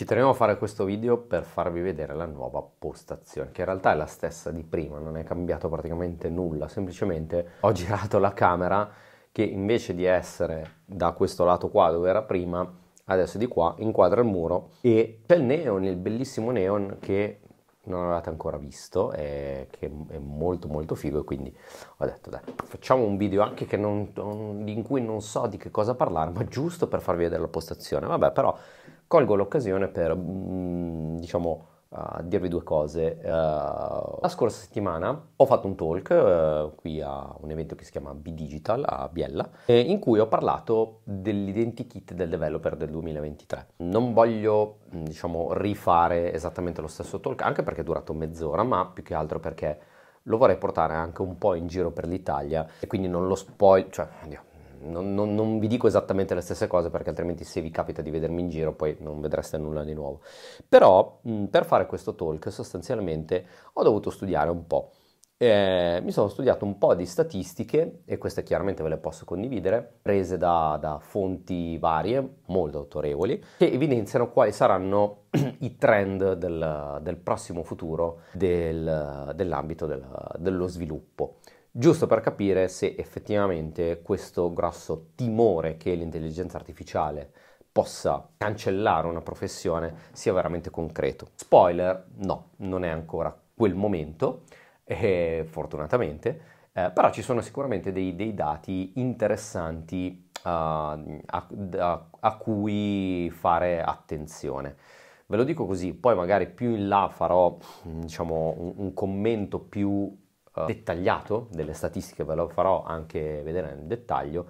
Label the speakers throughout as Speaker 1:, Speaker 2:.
Speaker 1: Ci tenevo a fare questo video per farvi vedere la nuova postazione, che in realtà è la stessa di prima, non è cambiato praticamente nulla, semplicemente ho girato la camera che invece di essere da questo lato qua dove era prima, adesso è di qua, inquadra il muro e c'è il neon, il bellissimo neon che non avevate ancora visto e che è molto molto figo e quindi ho detto dai facciamo un video anche non, in cui non so di che cosa parlare ma giusto per farvi vedere la postazione vabbè però colgo l'occasione per, mm, diciamo, uh, dirvi due cose. Uh, la scorsa settimana ho fatto un talk uh, qui a un evento che si chiama B-Digital a Biella, eh, in cui ho parlato dell'identikit del developer del 2023. Non voglio, mm, diciamo, rifare esattamente lo stesso talk, anche perché è durato mezz'ora, ma più che altro perché lo vorrei portare anche un po' in giro per l'Italia e quindi non lo spoil, cioè, oddio, non, non, non, vi dico esattamente le stesse cose perché altrimenti se vi capita di vedermi in giro poi non vedreste nulla di nuovo. Però mh, per fare questo talk sostanzialmente ho dovuto studiare un po'. Eh, mi sono studiato un po' di statistiche e queste chiaramente ve le posso condividere, prese da, da fonti varie, molto autorevoli, che evidenziano quali saranno i trend del, del prossimo futuro del, dell'ambito del, dello sviluppo giusto per capire se effettivamente questo grosso timore che l'intelligenza artificiale possa cancellare una professione sia veramente concreto. Spoiler, no, non è ancora quel momento, eh, fortunatamente, eh, però ci sono sicuramente dei, dei dati interessanti uh, a, a, a cui fare attenzione. Ve lo dico così, poi magari più in là farò diciamo, un, un commento più uh, dettagliato delle statistiche, ve lo farò anche vedere nel dettaglio.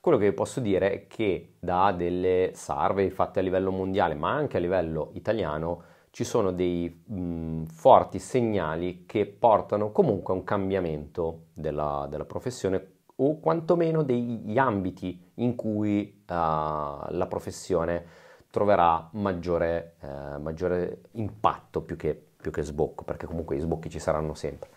Speaker 1: Quello che vi posso dire è che da delle survey fatte a livello mondiale, ma anche a livello italiano, ci sono dei mh, mm, forti segnali che portano comunque a un cambiamento della, della professione o quantomeno degli ambiti in cui uh, la professione troverà maggiore, eh, maggiore impatto più che, più che sbocco, perché comunque gli sbocchi ci saranno sempre.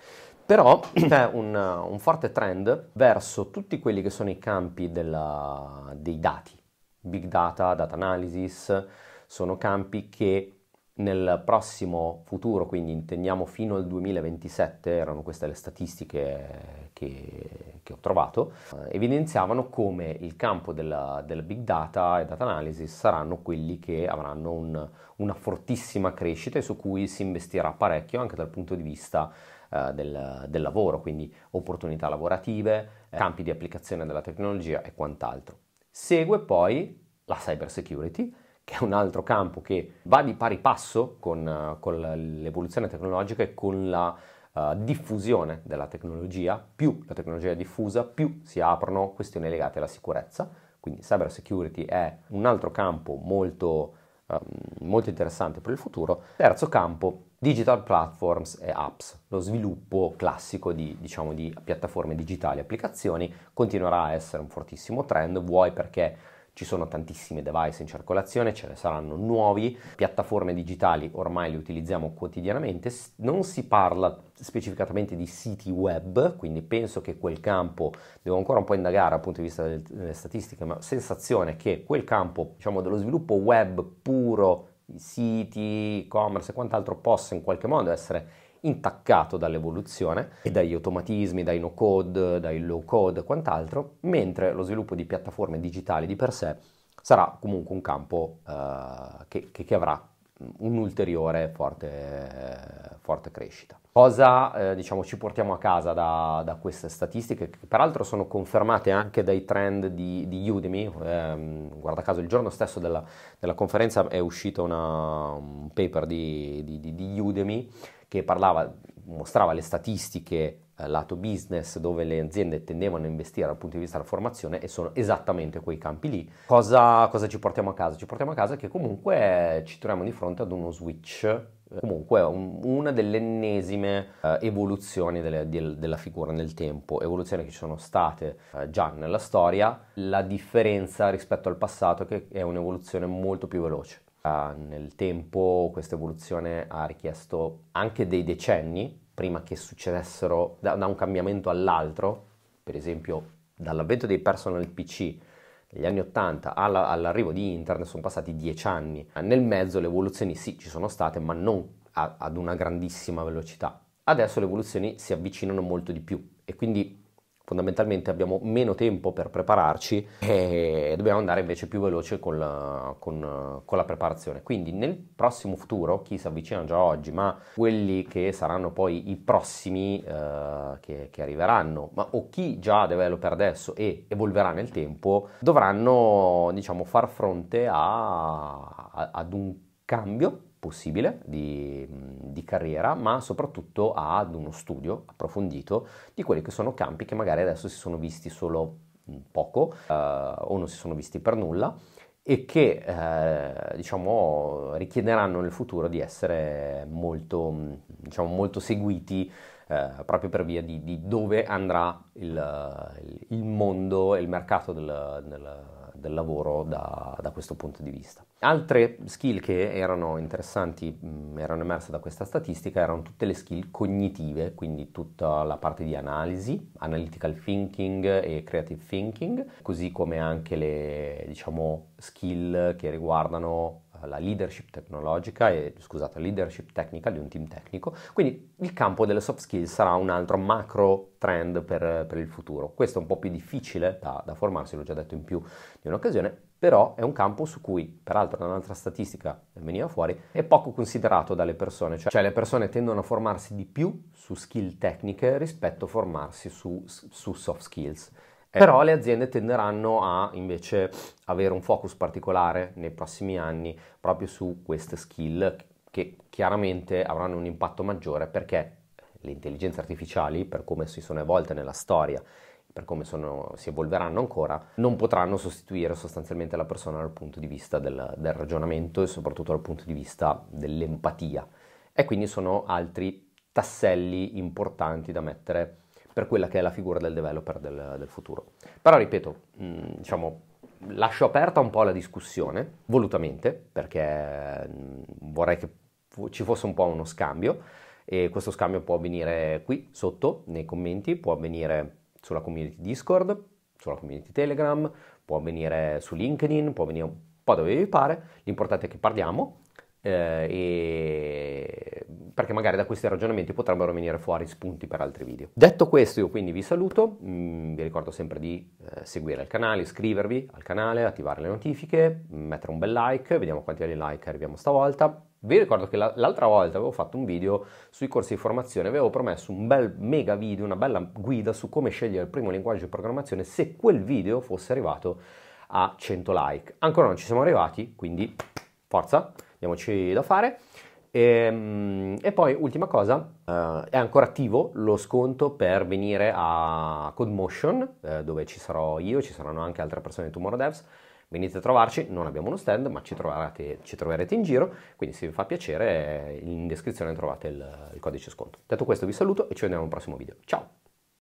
Speaker 1: Però c'è un, un forte trend verso tutti quelli che sono i campi della, dei dati, big data, data analysis, sono campi che nel prossimo futuro, quindi intendiamo fino al 2027, erano queste le statistiche che, che ho trovato, evidenziavano come il campo della, della, big data e data analysis saranno quelli che avranno un, una fortissima crescita e su cui si investirà parecchio anche dal punto di vista eh, del, del, lavoro, quindi opportunità lavorative, eh, campi di applicazione della tecnologia e quant'altro. Segue poi la cyber security, che è un altro campo che va di pari passo con, eh, con l'evoluzione tecnologica e con la Uh, diffusione della tecnologia, più la tecnologia è diffusa, più si aprono questioni legate alla sicurezza. Quindi cyber security è un altro campo molto, uh, molto interessante per il futuro. Terzo campo digital platforms e apps. Lo sviluppo classico di, diciamo, di piattaforme digitali e applicazioni continuerà a essere un fortissimo trend, vuoi perché ci sono tantissimi device in circolazione, ce ne saranno nuovi, piattaforme digitali ormai le utilizziamo quotidianamente, non si parla specificatamente di siti web, quindi penso che quel campo, devo ancora un po' indagare dal punto di vista delle, delle statistiche, ma sensazione che quel campo diciamo, dello sviluppo web puro siti, e-commerce e quant'altro possa in qualche modo essere intaccato dall'evoluzione e dagli automatismi, dai no code, dai low code e quant'altro, mentre lo sviluppo di piattaforme digitali di per sé sarà comunque un campo eh, che, che, che avrà un'ulteriore forte, forte, crescita. Cosa eh, diciamo, ci portiamo a casa da, da, queste statistiche, che peraltro sono confermate anche dai trend di, di Udemy, ehm, guarda caso il giorno stesso della, della conferenza è uscito una, un paper di, di, di Udemy che parlava, mostrava le statistiche eh, lato business dove le aziende tendevano a investire dal punto di vista della formazione e sono esattamente quei campi lì. Cosa, cosa ci portiamo a casa? Ci portiamo a casa che comunque eh, ci troviamo di fronte ad uno switch, eh, comunque un, una delle ennesime uh, evoluzioni delle, del, della figura nel tempo, evoluzioni che ci sono state uh, già nella storia, la differenza rispetto al passato è che è un'evoluzione molto più veloce. Uh, nel tempo questa evoluzione ha richiesto anche dei decenni prima che succedessero da, da un cambiamento all'altro, per esempio dall'avvento dei personal PC negli anni 80 alla, all'arrivo di internet sono passati dieci anni. Nel mezzo le evoluzioni sì ci sono state, ma non a, ad una grandissima velocità. Adesso le evoluzioni si avvicinano molto di più e quindi fondamentalmente abbiamo meno tempo per prepararci e dobbiamo andare invece più veloce con la, con, con la, preparazione. Quindi nel prossimo futuro, chi si avvicina già oggi, ma quelli che saranno poi i prossimi eh, che, che, arriveranno, ma o chi già developer adesso e evolverà nel tempo, dovranno diciamo far fronte a, a, ad un cambio possibile di, di, carriera, ma soprattutto ad uno studio approfondito di quelli che sono campi che magari adesso si sono visti solo poco eh, o non si sono visti per nulla e che eh, diciamo, richiederanno nel futuro di essere molto, diciamo, molto seguiti eh, proprio per via di, di dove andrà il, il, mondo e il mercato del, del del lavoro da, da, questo punto di vista. Altre skill che erano interessanti, erano emerse da questa statistica, erano tutte le skill cognitive, quindi tutta la parte di analisi, analytical thinking e creative thinking, così come anche le diciamo, skill che riguardano la leadership tecnologica e scusate, leadership tecnica di un team tecnico. Quindi il campo delle soft skills sarà un altro macro trend per, per il futuro. Questo è un po' più difficile da, da formarsi, l'ho già detto in più di un'occasione, però è un campo su cui, peraltro da un'altra statistica veniva fuori, è poco considerato dalle persone, cioè, cioè, le persone tendono a formarsi di più su skill tecniche rispetto a formarsi su, su soft skills. Eh. Però le aziende tenderanno a invece avere un focus particolare nei prossimi anni proprio su queste skill che chiaramente avranno un impatto maggiore perché le intelligenze artificiali, per come si sono evolte nella storia, per come sono, si evolveranno ancora, non potranno sostituire sostanzialmente la persona dal punto di vista del, del ragionamento e soprattutto dal punto di vista dell'empatia. E quindi sono altri tasselli importanti da mettere per quella che è la figura del developer del, del futuro. Però ripeto, mh, mm, diciamo, lascio aperta un po' la discussione, volutamente, perché mh, mm, vorrei che f- ci fosse un po' uno scambio e questo scambio può avvenire qui sotto nei commenti, può avvenire sulla community Discord, sulla community Telegram, può avvenire su LinkedIn, può avvenire un po' dove vi pare, l'importante è che parliamo eh, perché magari da questi ragionamenti potrebbero venire fuori spunti per altri video. Detto questo io quindi vi saluto, mm, vi ricordo sempre di eh, seguire il canale, iscrivervi al canale, attivare le notifiche, mm, mettere un bel like, vediamo quanti like arriviamo stavolta. Vi ricordo che l'altra volta avevo fatto un video sui corsi di formazione, avevo promesso un bel mega video, una bella guida su come scegliere il primo linguaggio di programmazione se quel video fosse arrivato a 100 like. Ancora non ci siamo arrivati, quindi forza! Andiamoci da fare. E, ehm, e, poi, ultima cosa, eh, è ancora attivo lo sconto per venire a Codemotion, eh, dove ci sarò io, ci saranno anche altre persone di Tomorrow Devs. Venite a trovarci, non abbiamo uno stand, ma ci, troverete, ci troverete in giro, quindi se vi fa piacere in descrizione trovate il, il codice sconto. Detto questo vi saluto e ci vediamo al prossimo video. Ciao!